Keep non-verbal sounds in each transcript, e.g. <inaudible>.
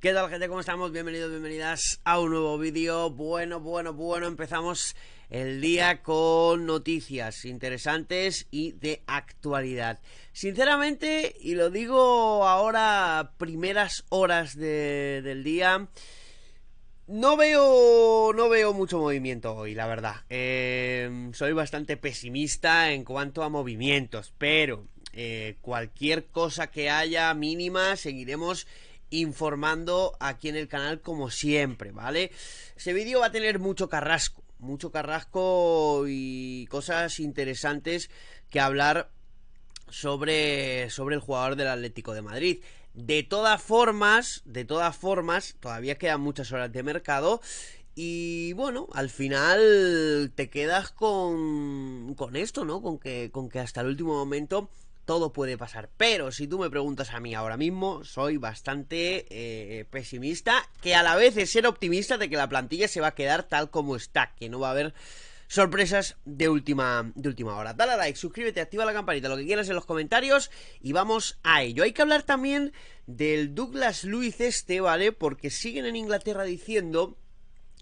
¿Qué tal gente? ¿Cómo estamos? Bienvenidos, bienvenidas a un nuevo vídeo. Bueno, bueno, bueno, empezamos el día con noticias interesantes y de actualidad. Sinceramente, y lo digo ahora primeras horas del día, no veo, no veo mucho movimiento hoy, la verdad. Em, soy bastante pesimista en cuanto a movimientos, pero eh, cualquier cosa que haya mínima seguiremos informando aquí en el canal como siempre, ¿vale? Ese vídeo va a tener mucho carrasco, mucho carrasco y cosas interesantes que hablar sobre, sobre el jugador del Atlético de Madrid. De todas formas, de todas formas, todavía quedan muchas horas de mercado y bueno, al final te quedas con, con esto, ¿no? Con que, con que hasta el último momento todo puede pasar. Pero si tú me preguntas a mí ahora mismo, soy bastante eh, pesimista, que a la vez es ser optimista de que la plantilla se va a quedar tal como está, que no va a haber sorpresas de última, de última hora. Dale a like, suscríbete, activa la campanita, lo que quieras en los comentarios y vamos a ello. Hay que hablar también del Douglas Luis este, ¿vale? Porque siguen en Inglaterra diciendo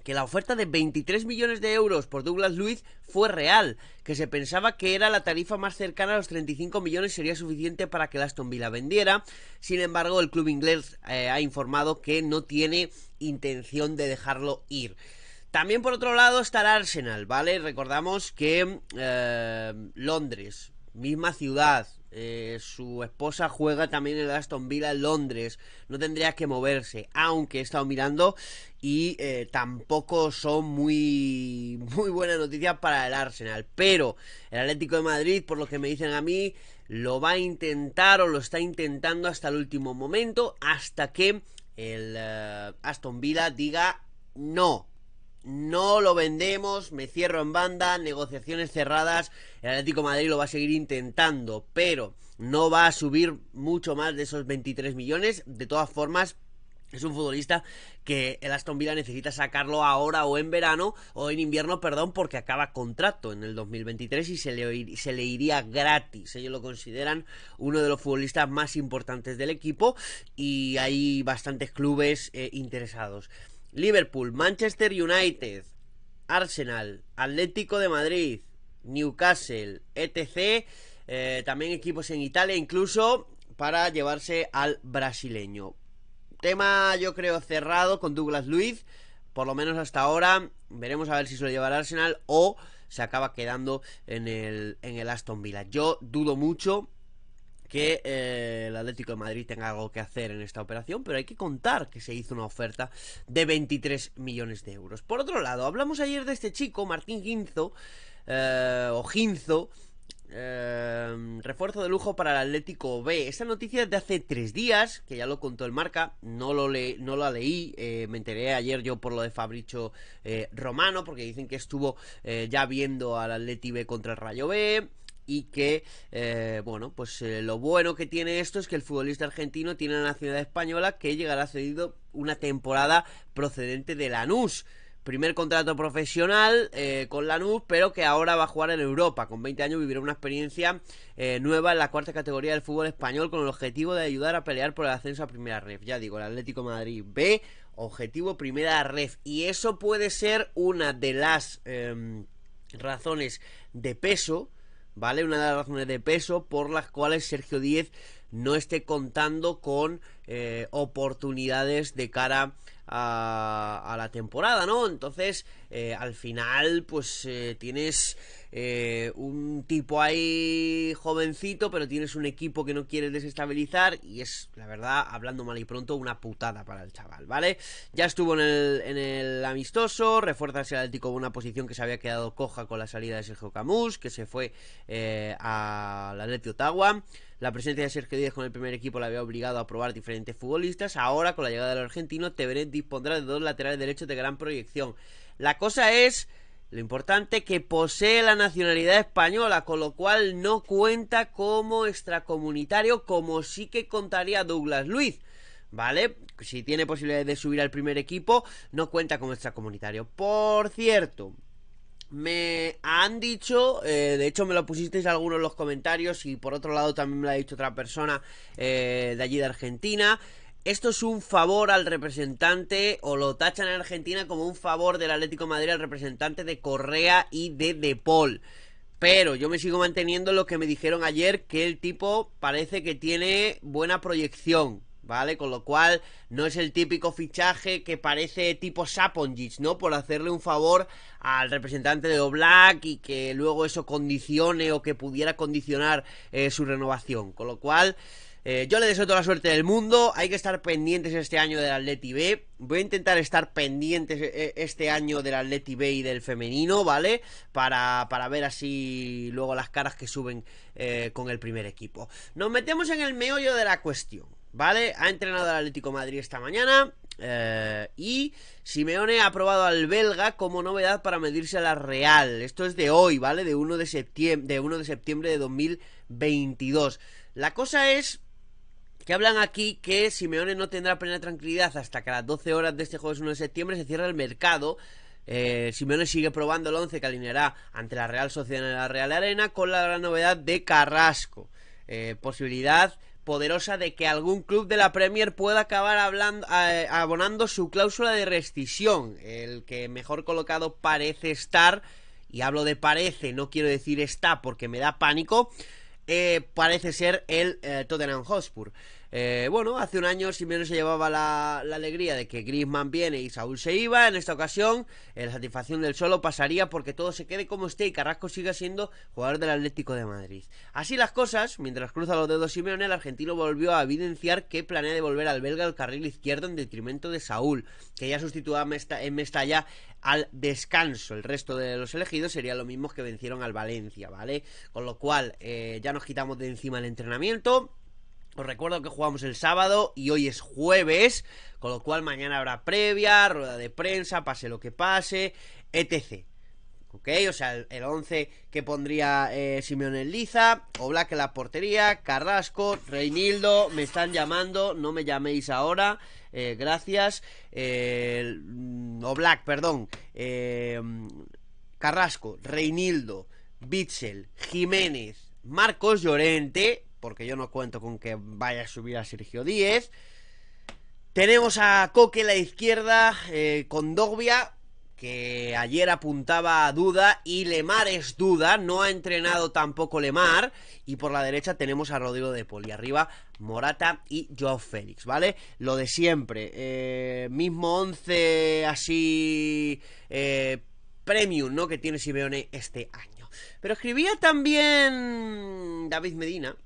que la oferta de 23 millones de euros por Douglas Luiz fue real, que se pensaba que era la tarifa más cercana a los 35 millones sería suficiente para que el Aston Villa vendiera. Sin embargo, el club inglés eh, ha informado que no tiene intención de dejarlo ir. También por otro lado está el Arsenal, ¿vale? Recordamos que eh, Londres, misma ciudad. Eh, su esposa juega también en el Aston Villa en Londres. No tendría que moverse. Aunque he estado mirando y eh, tampoco son muy, <laughs> muy buenas noticias para el Arsenal. Pero el Atlético de Madrid, por lo que me dicen a mí, lo va a intentar o lo está intentando hasta el último momento. Hasta que el eh, Aston Villa diga no no lo vendemos, me cierro en banda, negociaciones cerradas, el Atlético Madrid lo va a seguir intentando, pero no va a subir mucho más de esos 23 millones, de todas formas es un futbolista que el Aston Villa necesita sacarlo ahora o en verano o en invierno, perdón, porque acaba contrato en el 2023 y se le, se le iría gratis. Ellos lo consideran uno de los futbolistas más importantes del equipo y hay bastantes clubes eh, interesados. Liverpool, Manchester United, Arsenal, Atlético de Madrid, Newcastle, etc. Eh, también equipos en Italia, incluso para llevarse al brasileño. Tema, yo creo, cerrado con Douglas Luiz. Por lo menos hasta ahora. Veremos a ver si se lo lleva el Arsenal o se acaba quedando en el, en el Aston Villa. Yo dudo mucho que eh, el Atlético de Madrid tenga algo que hacer en esta operación, pero hay que contar que se hizo una oferta de 23 millones de euros. Por otro lado, hablamos ayer de este chico, Martín Ginzo, eh, o Ginzo, eh, refuerzo de lujo para el Atlético B. Esta noticia es de hace tres días, que ya lo contó el marca, no, lo la leí, me enteré ayer yo por lo de Fabricio Romano, porque dicen que estuvo ya viendo al Atlético B contra el Rayo B y que, eh, bueno, pues eh, lo bueno que tiene esto es que el futbolista argentino tiene una nacionalidad española que llegará cedido una temporada procedente de Lanús. Primer contrato profesional eh, con Lanús, pero que ahora va a jugar en Europa. Con 20 años vivirá una experiencia eh, nueva en la cuarta categoría del fútbol español con el objetivo de ayudar a pelear por el ascenso a Primera Red... Ya digo, el Atlético Madrid B, objetivo Primera Red... Y eso puede ser una de las em, razones de peso ¿vale? Una de las razones de peso por las cuales Sergio Díez no esté contando con eh, oportunidades de cara a, la temporada, ¿no? Entonces, eh, al final, pues eh, tienes un tipo ahí jovencito, pero tienes un equipo que no quieres desestabilizar y es, la verdad, hablando mal y pronto, una putada para el chaval, ¿vale? Ya estuvo en el, amistoso, refuerza el Atlético una posición que se había quedado coja con la salida de Sergio Camus, que se fue a la Atlético Ottawa. La presencia de Sergio Díaz con el primer equipo le había obligado a probar diferentes futbolistas. Ahora, con la llegada del argentino, Teveret dispondrá de dos laterales derechos de gran proyección. La cosa es lo importante que posee la nacionalidad española, con lo cual no cuenta como extracomunitario, como sí que contaría Douglas Luiz. ¿Vale? Si tiene posibilidades de subir al primer equipo, no cuenta como extracomunitario. Por cierto, me han dicho, eh, de hecho me lo pusisteis algunos en los comentarios y por otro lado también me lo ha dicho otra persona eh, de allí de Argentina. Esto es un favor al representante, o lo tachan en Argentina como un favor del Atlético Madrid al representante de Correa y de De Pero yo me sigo manteniendo lo que me dijeron ayer, que el tipo parece que tiene buena proyección, ¿vale? Con lo cual no es el típico fichaje que parece tipo Saponjic, ¿no? Por hacerle un favor al representante de Oblak y que luego eso condicione o que pudiera condicionar eh, su renovación. Con lo cual... Eh, yo le deseo toda la suerte del mundo. Hay que estar pendientes este año del Atleti B. Voy a intentar estar pendientes eh, este año del Atleti B y del femenino, ¿vale? Para, ver así luego las caras que suben con el primer equipo. Nos metemos en el meollo de la cuestión. ¿vale? Ha entrenado al Atlético Madrid esta mañana. Eh, y Simeone ha probado al belga como novedad para medirse a la Real. Esto es de hoy, ¿vale? De 1 de septiembre de, de, septiembre de 2022. La cosa es que hablan aquí que Simeone no tendrá plena tranquilidad hasta que a las 12 horas de este jueves 1 de septiembre se cierre el mercado. Eh, Simeone sigue probando el 11 que alineará ante la Real Sociedad en la Real Arena con la gran novedad de Carrasco. Eh, posibilidad poderosa de que algún club de la Premier pueda acabar hablando, abonando su cláusula de rescisión. El que mejor colocado parece estar, y hablo de parece, no quiero decir está porque me da pánico, eh, parece ser el eh, Tottenham Hotspur. Eh, bueno, hace un año Simeone se llevaba la, alegría de que Griezmann viene y Saúl se iba. En esta ocasión, eh, la satisfacción del solo pasaría porque todo se quede como esté y Carrasco siga siendo jugador del Atlético de Madrid. Así las cosas, mientras cruza los dedos Simeone, el argentino volvió a evidenciar que planea devolver al belga el carril izquierdo en detrimento de Saúl, que ya sustituía en Mestalla al descanso. El resto de los elegidos serían lo mismo que vencieron al Valencia, ¿vale? Con lo cual, eh, ya nos quitamos de encima el entrenamiento os recuerdo que jugamos el sábado y hoy es jueves, con lo cual mañana habrá previa, rueda de prensa, pase lo que pase, etc. ¿Ok? O sea, el 11 que pondría eh, Simeón en Liza, Oblak en la portería, Carrasco, Reinildo, me están llamando, no me llaméis ahora, eh, gracias. Eh, mm, Oblak, perdón. Eh, Carrasco, Reinildo, Bitzel, Jiménez, Marcos Llorente, porque yo no cuento con que vaya a subir a Sergio Díez. Tenemos a Coque la izquierda eh, con Dogbia, que ayer apuntaba a duda y Lemar es duda, no ha entrenado tampoco Lemar y por la derecha tenemos a Rodrigo de Poli, arriba Morata y Joao Félix, ¿vale? Lo de siempre, eh, mismo 11 así eh, premium, ¿no? Que tiene Simeone este año. Pero escribía también David Medina,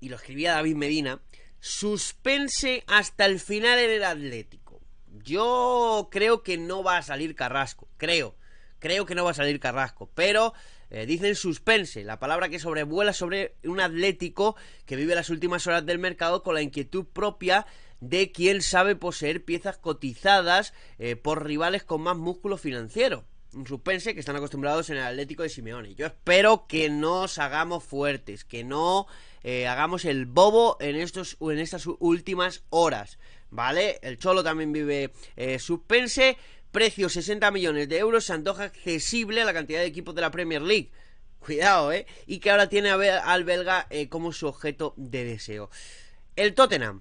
y lo escribía David Medina, suspense hasta el final en el Atlético. Yo creo que no va a salir Carrasco, creo, creo que no va a salir Carrasco, pero eh, dicen suspense, la palabra que sobrevuela sobre un Atlético que vive las últimas horas del mercado con la inquietud propia de quien sabe poseer piezas cotizadas eh, por rivales con más músculo financiero suspense que están acostumbrados en el Atlético de Simeone. Yo espero que nos hagamos fuertes, que no eh, hagamos el bobo en, estos, en estas últimas horas, ¿vale? El Cholo también vive eh, suspense, precio 60 millones de euros, se antoja accesible a la cantidad de equipos de la Premier League. Cuidado, ¿eh? Y que ahora tiene a, al belga eh, como su objeto de deseo. El Tottenham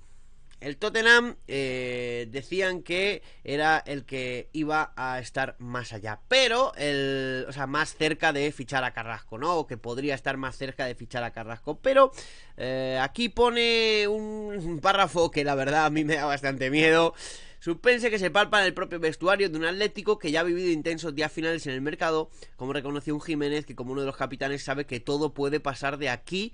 el Tottenham eh, decían que era el que iba a estar más allá, pero el, o sea, más cerca de fichar a Carrasco, ¿no? O que podría estar más cerca de fichar a Carrasco, pero eh, aquí pone un párrafo que la verdad a mí me da bastante miedo. Suspense que se palpa en el propio vestuario de un Atlético que ya ha vivido intensos días finales en el mercado, como reconoció un Jiménez que como uno de los capitanes sabe que todo puede pasar de aquí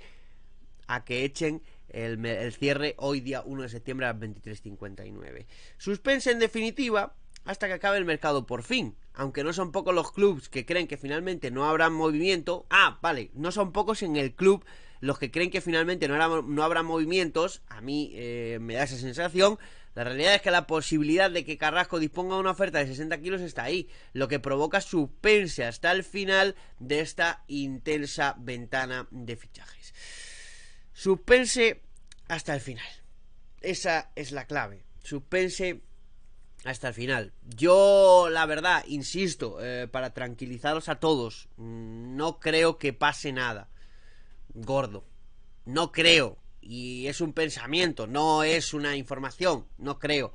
a que echen el, cierre hoy día 1 de septiembre a las 23.59. Suspense en definitiva hasta que acabe el mercado por fin. Aunque no son pocos los clubes que creen que finalmente no habrá movimiento. Ah, vale, no son pocos en el club los que creen que finalmente no habrá, no habrá movimientos. A mí eh, me da esa sensación. La realidad es que la posibilidad de que Carrasco disponga de una oferta de 60 kilos está ahí, lo que provoca suspense hasta el final de esta intensa ventana de fichajes. Suspense hasta el final. Esa es la clave. Suspense hasta el final. Yo, la verdad, insisto, eh, para tranquilizaros a todos, no creo que pase nada. Gordo. No creo. Y es un pensamiento, no es una información, no creo.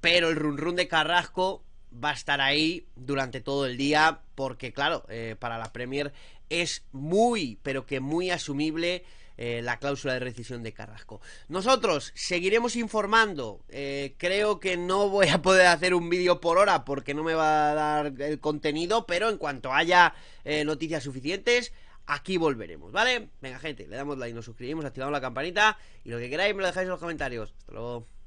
Pero el run run de Carrasco va a estar ahí durante todo el día porque, claro, eh, para la Premier es muy, pero que muy asumible eh, la cláusula de rescisión de Carrasco. Nosotros seguiremos informando. Eh, creo que no voy a poder hacer un vídeo por hora porque no me va a dar el contenido, pero en cuanto haya eh, noticias suficientes, aquí volveremos, ¿vale? Venga, gente, le damos like, nos suscribimos, activamos la campanita y lo que queráis me lo dejáis en los comentarios. Hasta luego.